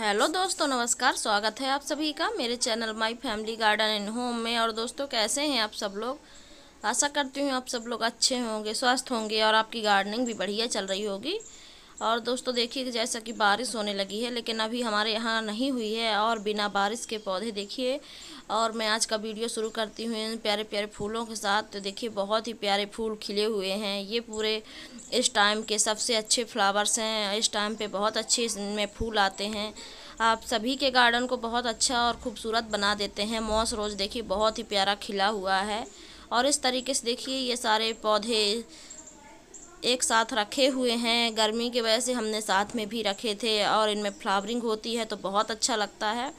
hello दोस्तों नमस्कार स्वागत है आप सभी का मेरे channel My Family Garden and Home में और दोस्तों कैसे हैं आप सब लोग आशा करती हूँ आप सब लोग अच्छे होंगे स्वस्थ होंगे और आपकी गार्डनिंग भी बढ़िया चल रही होगी और दोस्तों देखिए जैसा कि बारिश होने लगी है लेकिन अभी हमारे यहाँ नहीं हुई है और बिना बारिश के पौधे देखिए और मैं आज का वीडियो शुरू करती हूँ इन प्यारे प्यारे फूलों के साथ तो देखिए बहुत ही प्यारे फूल खिले हुए हैं ये पूरे इस टाइम के सबसे अच्छे फ्लावर्स हैं इस टाइम पर बहुत अच्छे इसमें फूल आते हैं आप सभी के गार्डन को बहुत अच्छा और ख़ूबसूरत बना देते हैं मॉस रोज़ देखिए बहुत ही प्यारा खिला हुआ है और इस तरीके से देखिए ये सारे पौधे एक साथ रखे हुए हैं गर्मी की वजह से हमने साथ में भी रखे थे और इनमें फ्लावरिंग होती है तो बहुत अच्छा लगता है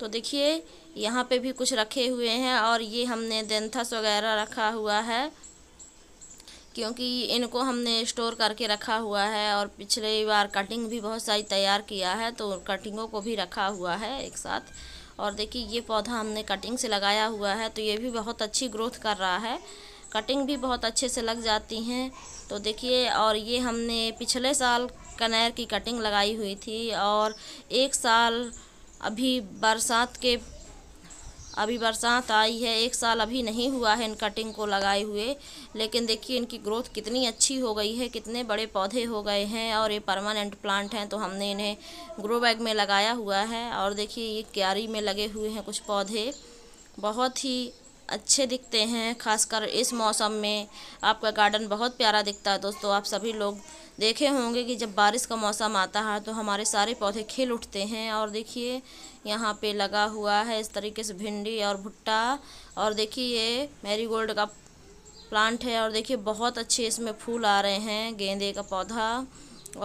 तो देखिए यहाँ पे भी कुछ रखे हुए हैं और ये हमने देंथस वगैरह रखा हुआ है क्योंकि इनको हमने स्टोर करके रखा हुआ है और पिछले बार कटिंग भी बहुत सारी तैयार किया है तो कटिंगों को भी रखा हुआ है एक साथ और देखिए ये पौधा हमने कटिंग से लगाया हुआ है तो ये भी बहुत अच्छी ग्रोथ कर रहा है कटिंग भी बहुत अच्छे से लग जाती हैं तो देखिए और ये हमने पिछले साल कनेर की कटिंग लगाई हुई थी और एक साल अभी बरसात के अभी बरसात आई है एक साल अभी नहीं हुआ है इन कटिंग को लगाए हुए लेकिन देखिए इनकी ग्रोथ कितनी अच्छी हो गई है कितने बड़े पौधे हो गए हैं और ये परमानेंट प्लांट हैं तो हमने इन्हें ग्रो बैग में लगाया हुआ है और देखिए ये क्यारी में लगे हुए हैं कुछ पौधे बहुत ही अच्छे दिखते हैं खासकर इस मौसम में आपका गार्डन बहुत प्यारा दिखता है दोस्तों आप सभी लोग देखे होंगे कि जब बारिश का मौसम आता है तो हमारे सारे पौधे खिल उठते हैं और देखिए यहाँ पे लगा हुआ है इस तरीके से भिंडी और भुट्टा और देखिए ये मैरीगोल्ड का प्लांट है और देखिए बहुत अच्छे इसमें फूल आ रहे हैं गेंदे का पौधा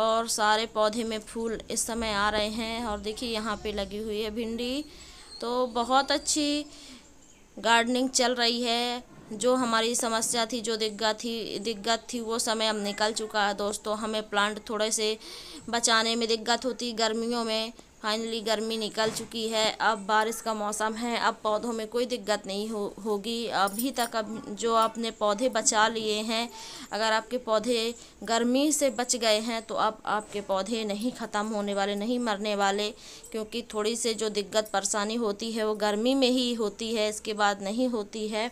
और सारे पौधे में फूल इस समय आ रहे हैं और देखिए यहाँ पर लगी हुई है भिंडी तो बहुत अच्छी गार्डनिंग चल रही है जो हमारी समस्या थी जो दिग्गत थी दिग्गत थी वो समय अब निकल चुका है दोस्तों हमें प्लांट थोड़े से बचाने में दिक्कत होती गर्मियों में फाइनली गर्मी निकल चुकी है अब बारिश का मौसम है अब पौधों में कोई दिक्कत नहीं हो होगी अभी तक अब जो आपने पौधे बचा लिए हैं अगर आपके पौधे गर्मी से बच गए हैं तो अब आपके पौधे नहीं ख़त्म होने वाले नहीं मरने वाले क्योंकि थोड़ी से जो दिक्कत परेशानी होती है वो गर्मी में ही होती है इसके बाद नहीं होती है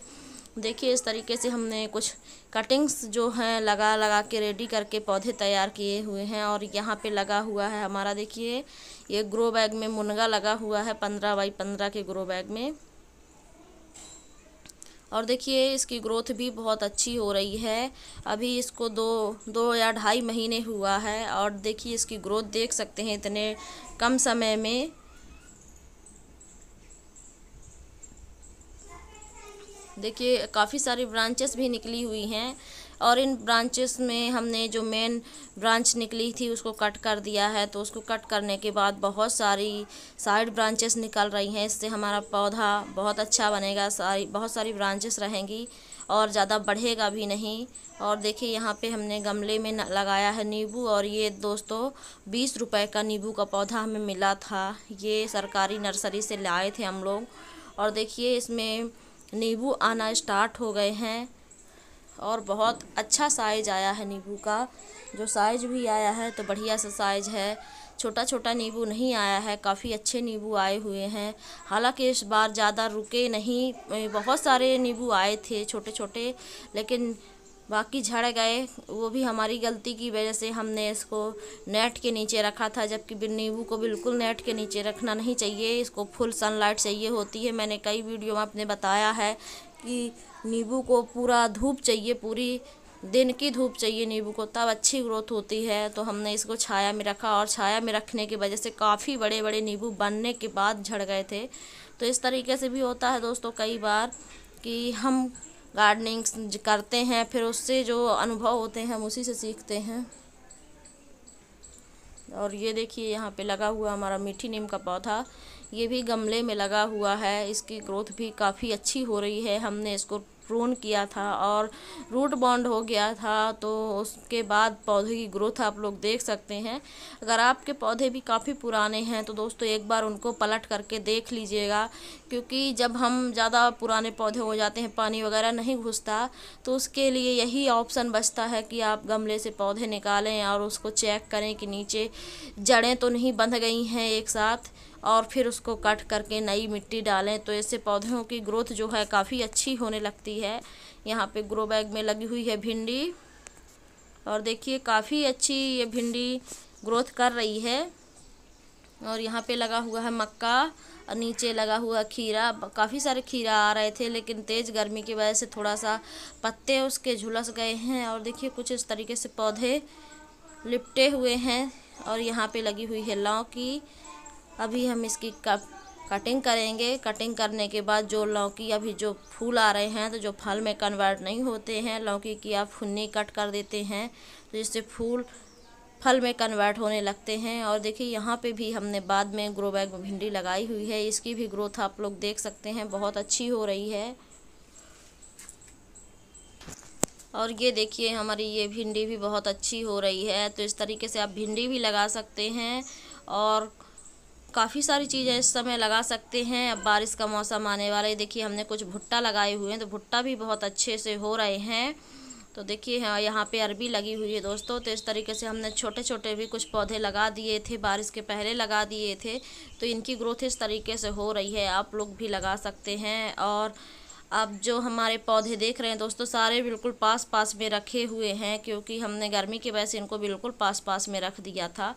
देखिए इस तरीके से हमने कुछ कटिंग्स जो हैं लगा लगा के रेडी करके पौधे तैयार किए हुए हैं और यहाँ पे लगा हुआ है हमारा देखिए ये ग्रो बैग में मुनगा लगा हुआ है पंद्रह बाई पंद्रह के ग्रो बैग में और देखिए इसकी ग्रोथ भी बहुत अच्छी हो रही है अभी इसको दो दो या ढाई महीने हुआ है और देखिए इसकी ग्रोथ देख सकते हैं इतने कम समय में देखिए काफ़ी सारी ब्रांचेस भी निकली हुई हैं और इन ब्रांचेस में हमने जो मेन ब्रांच निकली थी उसको कट कर दिया है तो उसको कट करने के बाद बहुत सारी साइड ब्रांचेस निकल रही हैं इससे हमारा पौधा बहुत अच्छा बनेगा सारी बहुत सारी ब्रांचेस रहेंगी और ज़्यादा बढ़ेगा भी नहीं और देखिए यहाँ पे हमने गमले में लगाया है नींबू और ये दोस्तों बीस रुपये का नींबू का पौधा हमें मिला था ये सरकारी नर्सरी से लाए थे हम लोग और देखिए इसमें नींबू आना स्टार्ट हो गए हैं और बहुत अच्छा साइज आया है नींबू का जो साइज भी आया है तो बढ़िया सा साइज है छोटा छोटा नींबू नहीं आया है काफ़ी अच्छे नींबू आए हुए हैं हालांकि इस बार ज़्यादा रुके नहीं बहुत सारे नींबू आए थे छोटे छोटे लेकिन बाकी झड़ गए वो भी हमारी गलती की वजह से हमने इसको नेट के नीचे रखा था जबकि नींबू को बिल्कुल नेट के नीचे रखना नहीं चाहिए इसको फुल सनलाइट चाहिए होती है मैंने कई वीडियो में आपने बताया है कि नींबू को पूरा धूप चाहिए पूरी दिन की धूप चाहिए नींबू को तब अच्छी ग्रोथ होती है तो हमने इसको छाया में रखा और छाया में रखने की वजह से काफ़ी बड़े बड़े नींबू बनने के बाद झड़ गए थे तो इस तरीके से भी होता है दोस्तों कई बार कि हम गार्डनिंग करते हैं फिर उससे जो अनुभव होते हैं हम उसी से सीखते हैं और ये देखिए यहाँ पे लगा हुआ हमारा मीठी नीम का पौधा ये भी गमले में लगा हुआ है इसकी ग्रोथ भी काफ़ी अच्छी हो रही है हमने इसको प्रून किया था और रूट बॉन्ड हो गया था तो उसके बाद पौधे की ग्रोथ आप लोग देख सकते हैं अगर आपके पौधे भी काफ़ी पुराने हैं तो दोस्तों एक बार उनको पलट करके देख लीजिएगा क्योंकि जब हम ज़्यादा पुराने पौधे हो जाते हैं पानी वगैरह नहीं घुसता तो उसके लिए यही ऑप्शन बचता है कि आप गमले से पौधे निकालें और उसको चेक करें कि नीचे जड़ें तो नहीं बंध गई हैं एक साथ और फिर उसको कट करके नई मिट्टी डालें तो ऐसे पौधों की ग्रोथ जो है काफ़ी अच्छी होने लगती है यहाँ पे ग्रो बैग में लगी हुई है भिंडी और देखिए काफ़ी अच्छी ये भिंडी ग्रोथ कर रही है और यहाँ पे लगा हुआ है मक्का और नीचे लगा हुआ खीरा काफ़ी सारे खीरा आ रहे थे लेकिन तेज़ गर्मी की वजह से थोड़ा सा पत्ते उसके झुलस गए हैं और देखिए कुछ इस तरीके से पौधे लिपटे हुए हैं और यहाँ पे लगी हुई है लौकी अभी हम इसकी कटिंग करेंगे कटिंग करने के बाद जो लौकी अभी जो फूल आ रहे हैं तो जो फल में कन्वर्ट नहीं होते हैं लौकी की आप फुन्नी कट कर देते हैं तो जिससे फूल फल में कन्वर्ट होने लगते हैं और देखिए यहाँ पे भी हमने बाद में ग्रो बैग में भिंडी लगाई हुई है इसकी भी ग्रोथ आप लोग देख सकते हैं बहुत अच्छी हो रही है और ये देखिए हमारी ये भिंडी भी बहुत अच्छी हो रही है तो इस तरीके से आप भिंडी भी लगा सकते हैं और काफ़ी सारी चीज़ें इस समय लगा सकते हैं अब बारिश का मौसम आने वाला है देखिए हमने कुछ भुट्टा लगाए हुए हैं तो भुट्टा भी बहुत अच्छे से हो रहे हैं तो देखिए हाँ यहाँ पे अरबी लगी हुई है दोस्तों तो इस तरीके से हमने छोटे छोटे भी कुछ पौधे लगा दिए थे बारिश के पहले लगा दिए थे तो इनकी ग्रोथ इस तरीके से हो रही है आप लोग भी लगा सकते हैं और अब जो हमारे पौधे देख रहे हैं दोस्तों सारे बिल्कुल पास पास में रखे हुए हैं क्योंकि हमने गर्मी की वजह से इनको बिल्कुल पास पास में रख दिया था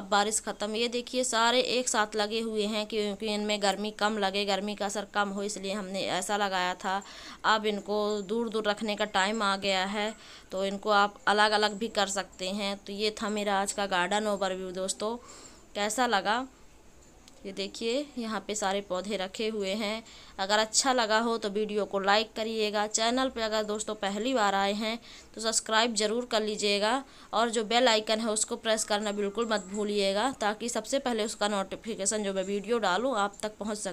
अब बारिश ख़त्म ये देखिए सारे एक साथ लगे हुए हैं क्योंकि इनमें गर्मी कम लगे गर्मी का असर कम हो इसलिए हमने ऐसा लगाया था अब इनको दूर दूर रखने का टाइम आ गया है तो इनको आप अलग अलग भी कर सकते हैं तो ये था मेरा आज का गार्डन ओवरव्यू दोस्तों कैसा लगा ये देखिए यहाँ पे सारे पौधे रखे हुए हैं अगर अच्छा लगा हो तो वीडियो को लाइक करिएगा चैनल पे अगर दोस्तों पहली बार आए हैं तो सब्सक्राइब ज़रूर कर लीजिएगा और जो बेल आइकन है उसको प्रेस करना बिल्कुल मत भूलिएगा ताकि सबसे पहले उसका नोटिफिकेशन जो मैं वीडियो डालूँ आप तक पहुँच सके